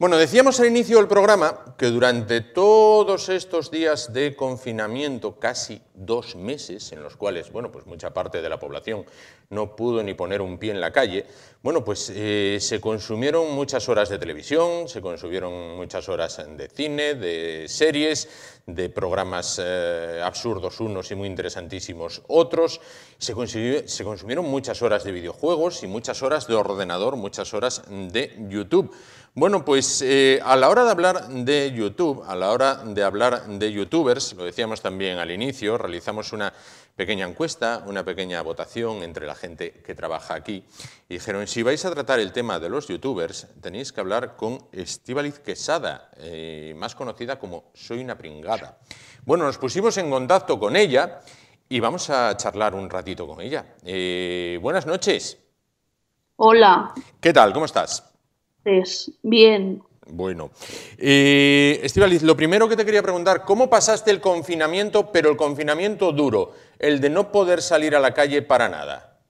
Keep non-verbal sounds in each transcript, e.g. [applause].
Bueno, decíamos al inicio del programa que durante todos estos días de confinamiento, casi dos meses, en los cuales, bueno, pues mucha parte de la población no pudo ni poner un pie en la calle, bueno, pues eh, se consumieron muchas horas de televisión, se consumieron muchas horas de cine, de series, de programas eh, absurdos unos y muy interesantísimos otros, se consumieron muchas horas de videojuegos y muchas horas de ordenador, muchas horas de YouTube. Bueno, pues eh, a la hora de hablar de YouTube, a la hora de hablar de youtubers, lo decíamos también al inicio, realizamos una pequeña encuesta, una pequeña votación entre la gente que trabaja aquí. Y dijeron, si vais a tratar el tema de los youtubers, tenéis que hablar con Estivaliz Quesada, eh, más conocida como Soy una pringada. Bueno, nos pusimos en contacto con ella y vamos a charlar un ratito con ella. Eh, buenas noches. Hola. ¿Qué tal? ¿Cómo estás? Bien. Bueno. Eh, Estivaliz, lo primero que te quería preguntar, ¿cómo pasaste el confinamiento, pero el confinamiento duro, el de no poder salir a la calle para nada?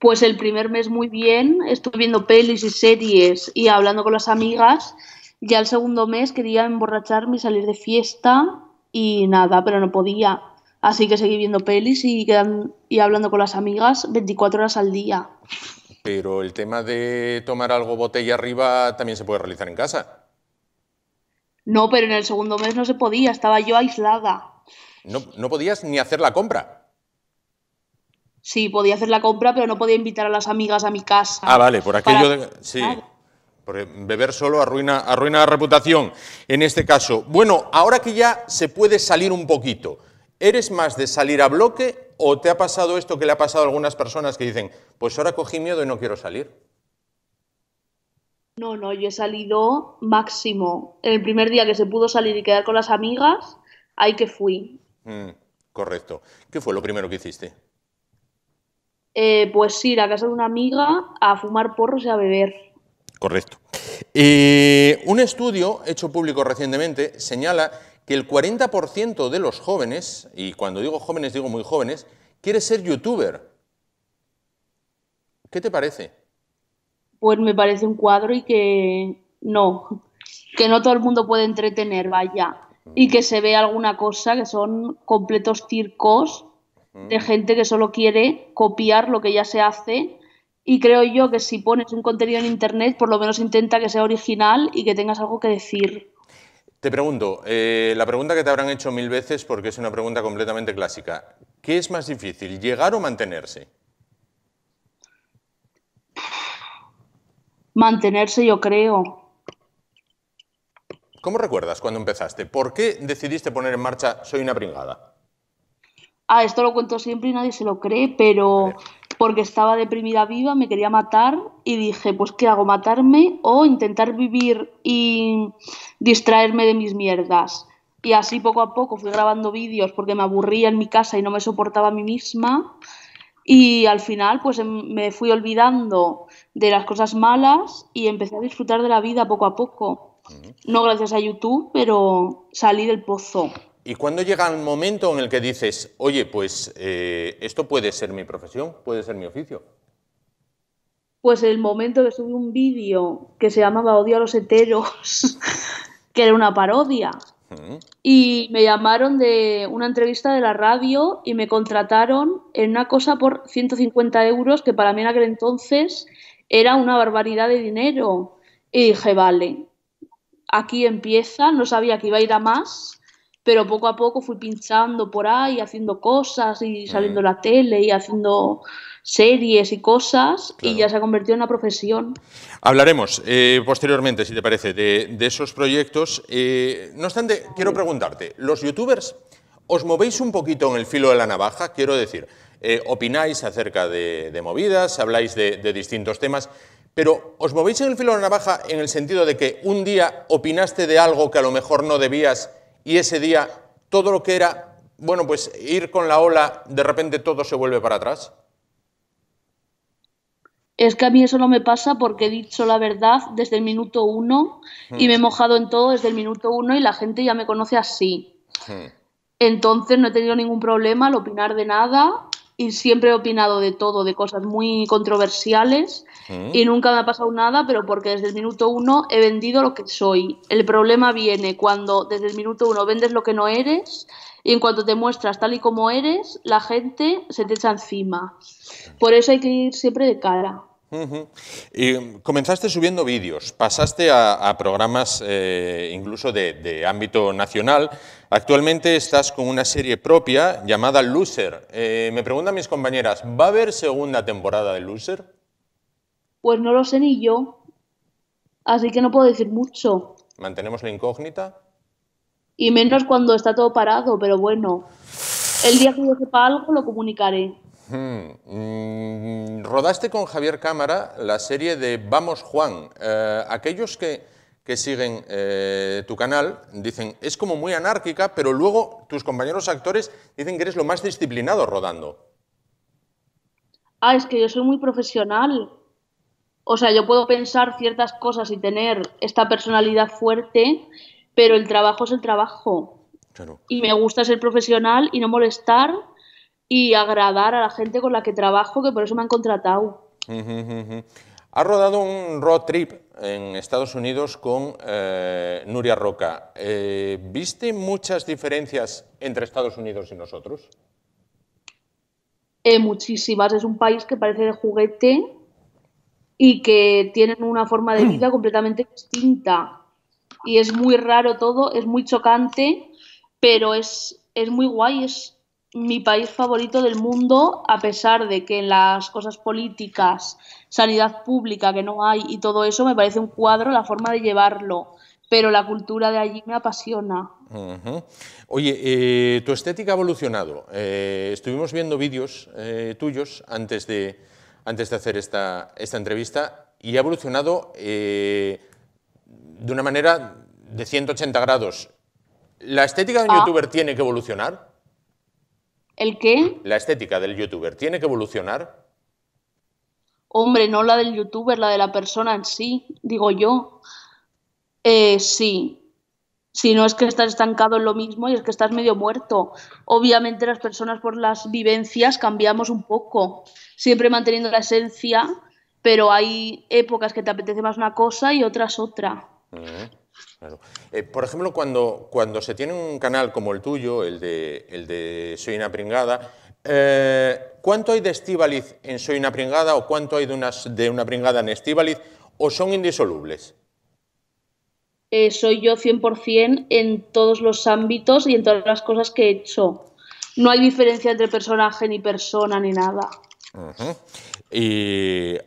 Pues el primer mes muy bien, estuve viendo pelis y series y hablando con las amigas. Ya el segundo mes quería emborracharme y salir de fiesta y nada, pero no podía. Así que seguí viendo pelis y, y hablando con las amigas 24 horas al día pero el tema de tomar algo botella arriba también se puede realizar en casa. No, pero en el segundo mes no se podía, estaba yo aislada. No, podías ni hacer la compra. Sí, podía hacer la compra, pero no podía invitar a las amigas a mi casa. Ah, vale, por aquello de... Sí. Porque beber solo arruina, arruina la reputación en este caso. Bueno, ahora que ya se puede salir un poquito, ¿eres más de salir a bloque ¿O te ha pasado esto que le ha pasado a algunas personas que dicen, pues ahora cogí miedo y no quiero salir? No, no, yo he salido máximo. El primer día que se pudo salir y quedar con las amigas, ahí que fui. Mm, correcto. ¿Qué fue lo primero que hiciste? Eh, pues ir a casa de una amiga a fumar porros y a beber. Correcto. Eh, un estudio hecho público recientemente señala que el 40% de los jóvenes, y cuando digo jóvenes digo muy jóvenes, quiere ser youtuber. ¿Qué te parece? Pues me parece un cuadro y que no, que no todo el mundo puede entretener, vaya, y que se ve alguna cosa que son completos circos de gente que solo quiere copiar lo que ya se hace y creo yo que si pones un contenido en internet, por lo menos intenta que sea original y que tengas algo que decir. Te pregunto, eh, la pregunta que te habrán hecho mil veces porque es una pregunta completamente clásica. ¿Qué es más difícil, llegar o mantenerse? Mantenerse, yo creo. ¿Cómo recuerdas cuando empezaste? ¿Por qué decidiste poner en marcha Soy una pringada? Ah, esto lo cuento siempre y nadie se lo cree, pero porque estaba deprimida viva, me quería matar y dije, pues ¿qué hago? ¿Matarme o intentar vivir y distraerme de mis mierdas? Y así poco a poco fui grabando vídeos porque me aburría en mi casa y no me soportaba a mí misma. Y al final pues em, me fui olvidando de las cosas malas y empecé a disfrutar de la vida poco a poco. No gracias a YouTube, pero salí del pozo. ¿Y cuándo llega el momento en el que dices, oye, pues eh, esto puede ser mi profesión, puede ser mi oficio? Pues el momento que subí un vídeo que se llamaba Odio a los heteros, [laughs] que era una parodia. Y me llamaron de una entrevista de la radio y me contrataron en una cosa por 150 euros, que para mí en aquel entonces era una barbaridad de dinero. Y dije, vale, aquí empieza, no sabía que iba a ir a más pero poco a poco fui pinchando por ahí, haciendo cosas y mm. saliendo a la tele y haciendo series y cosas y ya se ha convertido en una profesión. Hablaremos eh, posteriormente, si te parece, de, esos proyectos. Eh, no obstante, quiero preguntarte, ¿los youtubers os movéis un poquito en el filo de la navaja? Quiero decir, eh, opináis acerca de, movidas, habláis de, de distintos temas. Pero os movéis en el filo de la navaja en el sentido de que un día opinaste de algo que a lo mejor no debías y ese día todo lo que era, bueno, pues ir con la ola, de repente todo se vuelve para atrás? Es que a mí eso no me pasa porque he dicho la verdad desde el minuto uno y mm. me he mojado en todo desde el minuto uno y la gente ya me conoce así. Mm. Entonces no he tenido ningún problema al opinar de nada y siempre he opinado de todo, de cosas muy controversiales y nunca me ha pasado nada, pero porque desde el minuto uno he vendido lo que soy. El problema viene cuando desde el minuto uno vendes lo que no eres y en cuanto te muestras tal y como eres, la gente se te echa encima. Por eso hay que ir siempre de cara y comenzaste subiendo vídeos, pasaste a, programas eh, incluso de, ámbito nacional. Actualmente estás con una serie propia llamada Loser. Eh, me preguntan mis compañeras, ¿va a haber segunda temporada de Loser? Pues no lo sé ni yo, así que no puedo decir mucho. ¿Mantenemos la incógnita? Y menos cuando está todo parado, pero bueno, el día que yo sepa algo lo comunicaré. Hmm, mm, rodaste con Javier Cámara la serie de Vamos Juan. Eh, aquellos que, siguen eh, tu canal dicen, es como muy anárquica, pero luego tus compañeros actores dicen que eres lo más disciplinado rodando. Ah, es que yo soy muy profesional. O sea, yo puedo pensar ciertas cosas y tener esta personalidad fuerte, pero el trabajo es el trabajo. Y me gusta ser profesional y no molestar y agradar a la gente con la que trabajo, que por eso me han contratado. ha rodado un road trip en Estados Unidos con eh, Nuria Roca. Eh, ¿Viste muchas diferencias entre Estados Unidos y nosotros? Eh, muchísimas. Es un país que parece de juguete y que tienen una forma de vida [clears throat] completamente distinta. Y es muy raro todo, es muy chocante, pero es, es muy guay, es, mi país favorito del mundo, a pesar de que las cosas políticas, sanidad pública que no hay y todo eso, me parece un cuadro la forma de llevarlo. Pero la cultura de allí me apasiona. Oye, eh, tu estética ha evolucionado. Eh, estuvimos viendo vídeos eh, tuyos antes de, antes de hacer esta, esta entrevista y ha evolucionado de una manera de 180 grados. ¿La estética de un ah. youtuber tiene que evolucionar? ¿El qué? La estética del youtuber, ¿tiene que evolucionar? Hombre, no la del youtuber, la de la persona en sí, digo yo. Eh, sí. Si no es que estás estancado en lo mismo y es que estás medio muerto. Obviamente las personas por las vivencias cambiamos un poco, siempre manteniendo la esencia, pero hay épocas que te apetece más una cosa y otras otra. Mm. Claro. Eh, por ejemplo, cuando, cuando se tiene un canal como el tuyo, el de, el de Soy una pringada, eh, ¿cuánto hay de Estíbaliz en Soy una pringada o cuánto hay de una, de una pringada en Estíbaliz o son indisolubles? Eh, soy yo 100% en todos los ámbitos y en todas las cosas que he hecho. No hay diferencia entre personaje ni persona ni nada. Y,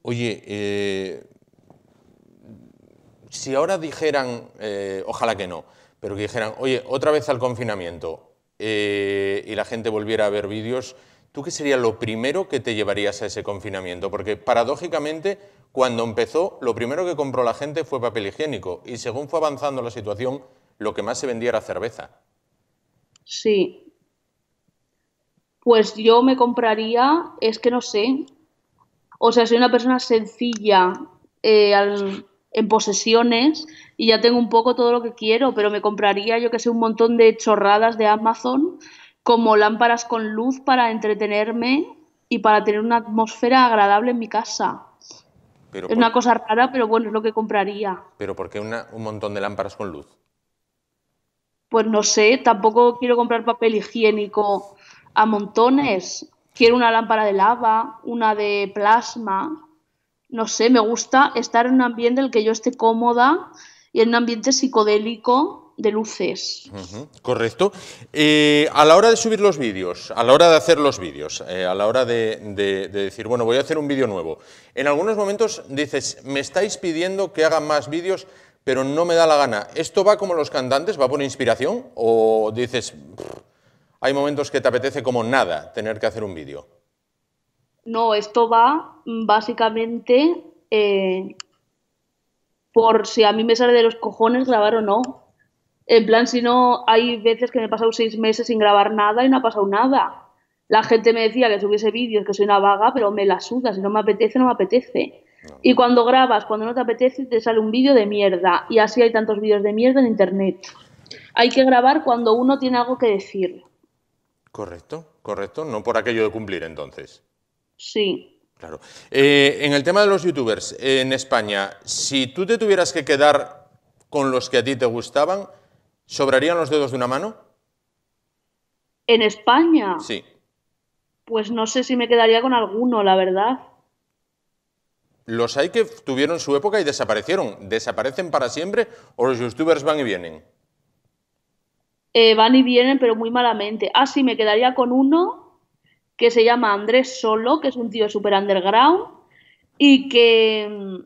oye, si ahora dijeran, eh, ojalá que no, pero que dijeran, oye, otra vez al confinamiento eh, y la gente volviera a ver vídeos, ¿tú qué sería lo primero que te llevarías a ese confinamiento? Porque paradójicamente, cuando empezó, lo primero que compró la gente fue papel higiénico y según fue avanzando la situación, lo que más se vendía era cerveza. Sí. Pues yo me compraría, es que no sé. O sea, soy una persona sencilla. Eh, al, en posesiones y ya tengo un poco todo lo que quiero, pero me compraría, yo que sé, un montón de chorradas de Amazon, como lámparas con luz para entretenerme y para tener una atmósfera agradable en mi casa. es una cosa rara, pero bueno, es lo que compraría. ¿Pero por qué un montón de lámparas con luz? Pues no sé, tampoco quiero comprar papel higiénico a montones. Quiero una lámpara de lava, una de plasma, no sé, me gusta estar en un ambiente en el que yo esté cómoda y en un ambiente psicodélico de luces. correcto. Eh, a la hora de subir los vídeos, a la hora de hacer los vídeos, eh, a la hora de, de, decir, bueno, voy a hacer un vídeo nuevo, en algunos momentos dices, me estáis pidiendo que haga más vídeos, pero no me da la gana. ¿Esto va como los cantantes, va por inspiración? ¿O dices, hay momentos que te apetece como nada tener que hacer un vídeo? No, esto va básicamente eh, por si a mí me sale de los cojones grabar o no. En plan, si no, hay veces que me he pasado seis meses sin grabar nada y no ha pasado nada. La gente me decía que subiese vídeos, que soy una vaga, pero me la suda. Si no me apetece, no me apetece. Y cuando grabas, cuando no te apetece, te sale un vídeo de mierda. Y así hay tantos vídeos de mierda en internet. Hay que grabar cuando uno tiene algo que decir. Correcto, correcto. No por aquello de cumplir, entonces. Sí. Claro. Eh, en el tema de los youtubers eh, en España, si tú te tuvieras que quedar con los que a ti te gustaban, ¿sobrarían los dedos de una mano? ¿En España? Sí. Pues no sé si me quedaría con alguno, la verdad. ¿Los hay que tuvieron su época y desaparecieron? ¿Desaparecen para siempre o los youtubers van y vienen? Eh, van y vienen, pero muy malamente. Ah, sí, me quedaría con uno que se llama Andrés Solo, que es un tío super underground y que,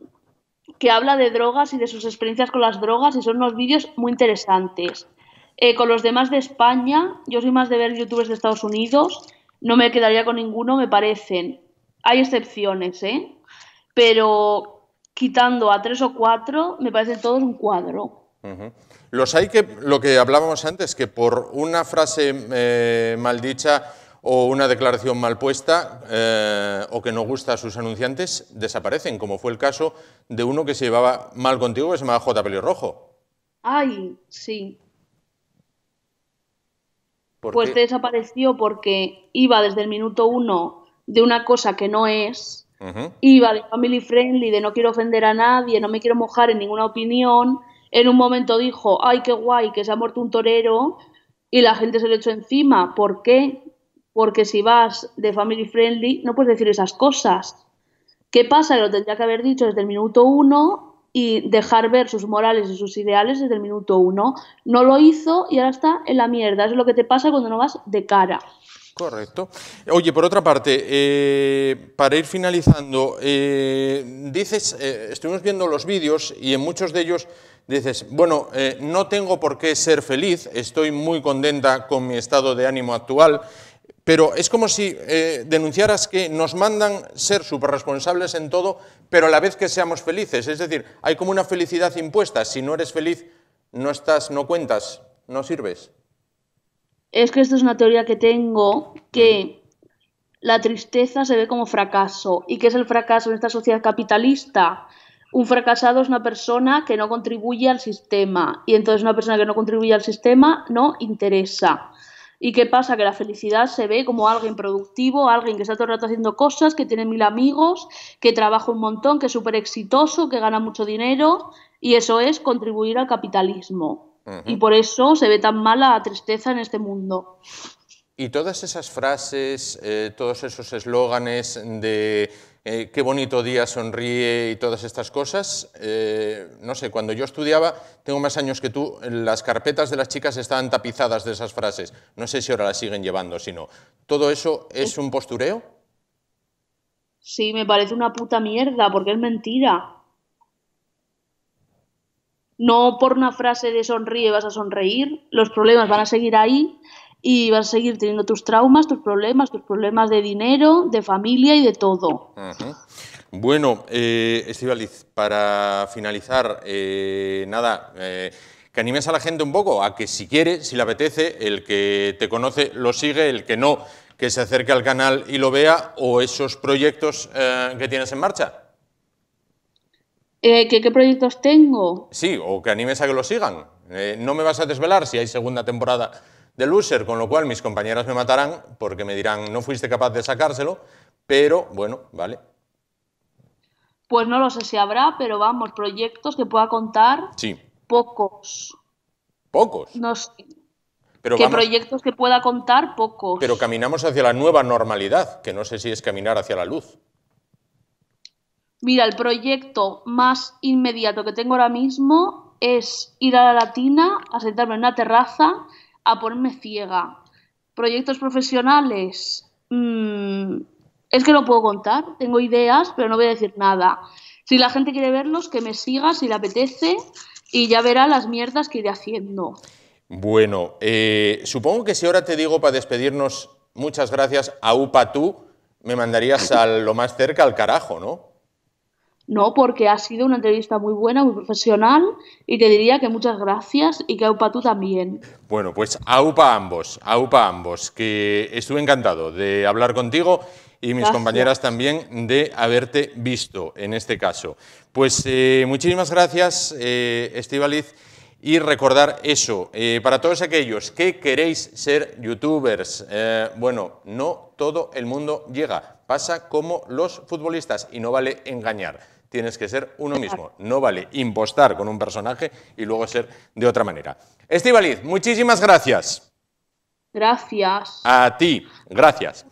que habla de drogas y de sus experiencias con las drogas y son unos vídeos muy interesantes. Eh, con los demás de España, yo soy más de ver youtubers de Estados Unidos, no me quedaría con ninguno, me parecen. Hay excepciones, ¿eh? Pero quitando a tres o cuatro, me parecen todos un cuadro. Los hay que, lo que hablábamos antes, que por una frase eh, maldicha o una declaración mal puesta eh, o que no gusta a sus anunciantes, desaparecen, como fue el caso de uno que se llevaba mal contigo, que se llamaba J. Rojo. Ay, sí. Pues desapareció porque iba desde el minuto uno de una cosa que no es, iba de family friendly, de no quiero ofender a nadie, no me quiero mojar en ninguna opinión. En un momento dijo, ay, qué guay, que se ha muerto un torero, y la gente se lo echó encima. ¿Por qué? porque si vas de family friendly no puedes decir esas cosas. ¿Qué pasa? Lo tendría que haber dicho desde el minuto uno y dejar ver sus morales y sus ideales desde el minuto uno. No lo hizo y ahora está en la mierda. es lo que te pasa cuando no vas de cara. Correcto. Oye, por otra parte, eh, para ir finalizando, eh, dices, eh, estuvimos viendo los vídeos y en muchos de ellos dices, bueno, no tengo por qué ser feliz, estoy muy contenta con mi estado de ánimo actual, pero es como si eh, denunciaras que nos mandan ser superresponsables en todo, pero a la vez que seamos felices. Es decir, hay como una felicidad impuesta. Si no eres feliz, no estás, no cuentas, no sirves. Es que esta es una teoría que tengo que la tristeza se ve como fracaso. ¿Y qué es el fracaso en esta sociedad capitalista? Un fracasado es una persona que no contribuye al sistema. Y entonces una persona que no contribuye al sistema no interesa. ¿Y qué pasa? Que la felicidad se ve como alguien productivo, alguien que está todo el rato haciendo cosas, que tiene mil amigos, que trabaja un montón, que es súper exitoso, que gana mucho dinero, y eso es contribuir al capitalismo. Y por eso se ve tan mala la tristeza en este mundo. Y todas esas frases, eh, todos esos eslóganes de eh, qué bonito día sonríe y todas estas cosas, eh, no sé, cuando yo estudiaba, tengo más años que tú, las carpetas de las chicas estaban tapizadas de esas frases. No sé si ahora las siguen llevando, sino ¿todo eso es un postureo? Sí, me parece una puta mierda, porque es mentira. No por una frase de sonríe vas a sonreír, los problemas van a seguir ahí y vas a seguir teniendo tus traumas, tus problemas, tus problemas de dinero, de familia y de todo. Bueno, eh, para finalizar, eh, nada, eh, que animes a la gente un poco a que si quiere, si le apetece, el que te conoce lo sigue, el que no, que se acerque al canal y lo vea, o esos proyectos eh, que tienes en marcha. ¿Qué proyectos tengo? Sí, o que animes a que lo sigan. no me vas a desvelar si hay segunda temporada ...de loser, con lo cual mis compañeras me matarán porque me dirán, no fuiste capaz de sacárselo, pero bueno, vale. Pues no lo sé si habrá, pero vamos, proyectos que pueda contar. Sí. Pocos. Pocos. No Pero que proyectos que pueda contar, pocos. Pero caminamos hacia la nueva normalidad, que no sé si es caminar hacia la luz. Mira, el proyecto más inmediato que tengo ahora mismo es ir a la latina, a sentarme en una terraza a ponerme ciega. Proyectos profesionales, mm, es que no puedo contar, tengo ideas, pero no voy a decir nada. Si la gente quiere verlos, que me siga si le apetece y ya verá las mierdas que iré haciendo. Bueno, eh, supongo que si ahora te digo para despedirnos, muchas gracias a UPA tú, me mandarías a lo más cerca al carajo, ¿no? No, porque ha sido una entrevista muy buena, muy profesional y te diría que muchas gracias y que aupa tú también. Bueno, pues aupa a ambos, aupa a ambos, que estuve encantado de hablar contigo y mis compañeras también de haberte visto en este caso. Pues eh, muchísimas gracias, eh, Y recordar eso, eh, para todos aquellos que queréis ser youtubers, eh, bueno, no todo el mundo llega, pasa como los futbolistas y no vale engañar tienes que ser uno mismo. No vale impostar con un personaje y luego ser de otra manera. Estivaliz, muchísimas gracias. Gracias. A ti, gracias.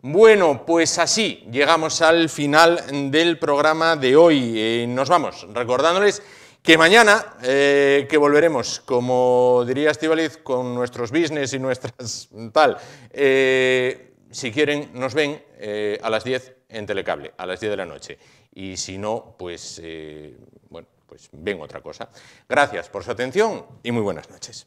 Bueno, pues así llegamos al final del programa de hoy. Eh, nos vamos recordándoles que mañana eh, que volveremos, como diría Estivaliz, con nuestros business y nuestras [laughs] tal. Eh, si quieren, nos ven a las 10 en Telecable a las 10 de la noche. Y si no, pues, eh, bueno, pues ven otra cosa. Gracias por su atención y muy buenas noches.